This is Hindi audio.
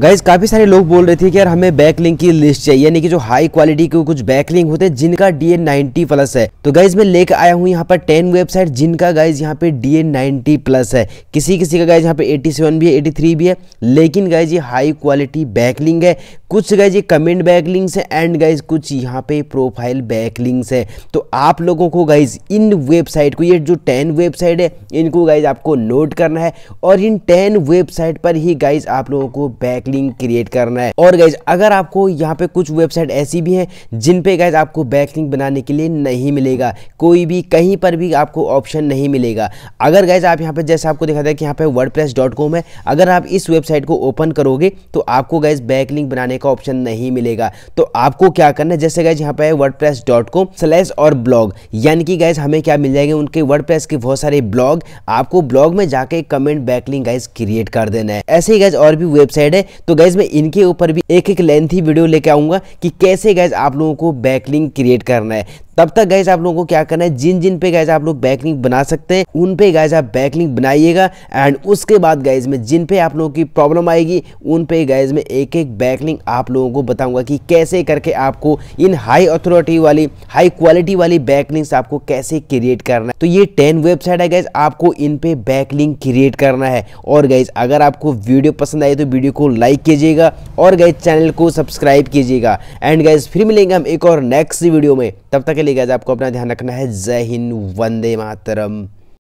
गाइज काफ़ी सारे लोग बोल रहे थे कि यार हमें बैकलिंग की लिस्ट चाहिए यानी कि जो हाई क्वालिटी के कुछ बैकलिंग होते हैं जिनका डी एन नाइनटी प्लस है तो गाइज मैं लेकर आया हूँ यहाँ पर टेन वेबसाइट जिनका गाइज यहाँ पे डी एन नाइनटी प्लस है किसी किसी का गाइज यहाँ पे एटी सेवन भी है एटी थ्री भी है लेकिन गाइज ये हाई क्वालिटी बैकलिंग है कुछ गाइज ये कमेंट बैकलिंग्स है एंड गाइज कुछ यहाँ पे प्रोफाइल बैकलिंग्स है तो आप लोगों को गाइज इन वेबसाइट को ये जो टेन वेबसाइट है इनको गाइज आपको नोट करना है और इन टेन वेबसाइट पर ही गाइज आप लोगों को बैक बैकलिंग क्रिएट करना है और गाइज अगर आपको यहाँ पे कुछ वेबसाइट ऐसी भी हैं जिन पे गाइज आपको बैकलिंग बनाने के लिए नहीं मिलेगा कोई भी कहीं पर भी आपको ऑप्शन नहीं मिलेगा अगर गाइज आप यहाँ पे जैसे आपको दिखाता है कि यहाँ पे वर्ड है अगर आप इस वेबसाइट को ओपन करोगे तो आपको गाइज बैकलिंग बनाने का ऑप्शन नहीं मिलेगा तो आपको क्या करना है जैसे गाइज यहाँ पे वर्ड और ब्लॉग यानी कि गाइज हमें क्या मिल जाएंगे उनके वर्ड प्रेस के बहुत सारे ब्लॉग आपको ब्लॉग में जाके कमेंट बैकलिंग गाइज क्रिएट कर देना है ऐसे ही गाइज और भी वेबसाइट है तो गैस मैं इनके ऊपर भी एक एक लेंथी वीडियो लेके आऊंगा कि कैसे गैस आप लोगों को बैकलिंग क्रिएट करना है तब तक गाइज आप लोगों को क्या करना है जिन जिन पे गाइज आप लोग बैकलिंग बना सकते हैं उन पे गाइज आप बैकलिंग बनाइएगा एंड उसके बाद गाइज में जिन पे आप लोगों की प्रॉब्लम आएगी उन पे गाइज में एक एक बैकलिंग आप लोगों को बताऊंगा कि कैसे करके आपको इन हाई अथॉरिटी वाली हाई क्वालिटी वाली बैकलिंग्स आपको कैसे क्रिएट करना है तो ये टेन वेबसाइट है गाइज आपको इन पे बैकलिंग क्रिएट करना है और गाइज अगर आपको वीडियो पसंद आए तो वीडियो को लाइक कीजिएगा और गाइज चैनल को सब्सक्राइब कीजिएगा एंड गाइज फिर मिलेंगे हम एक और नेक्स्ट वीडियो में तब तक के चलिएगा आपको अपना ध्यान रखना है जय हिंद वंदे मातरम